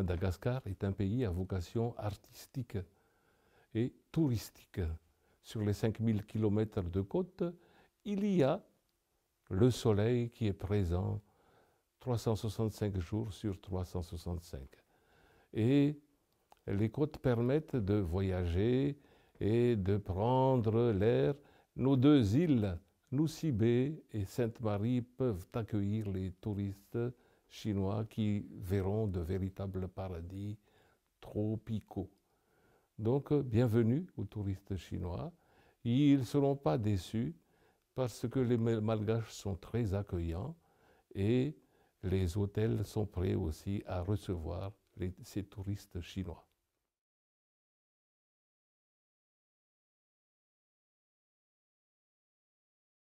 Madagascar est un pays à vocation artistique et touristique. Sur les 5000 km de côte, il y a le soleil qui est présent 365 jours sur 365. Et les côtes permettent de voyager et de prendre l'air. Nos deux îles, Noussibé et Sainte-Marie, peuvent accueillir les touristes chinois qui verront de véritables paradis tropicaux. Donc, euh, bienvenue aux touristes chinois. Ils ne seront pas déçus parce que les malgaches sont très accueillants et les hôtels sont prêts aussi à recevoir ces touristes chinois.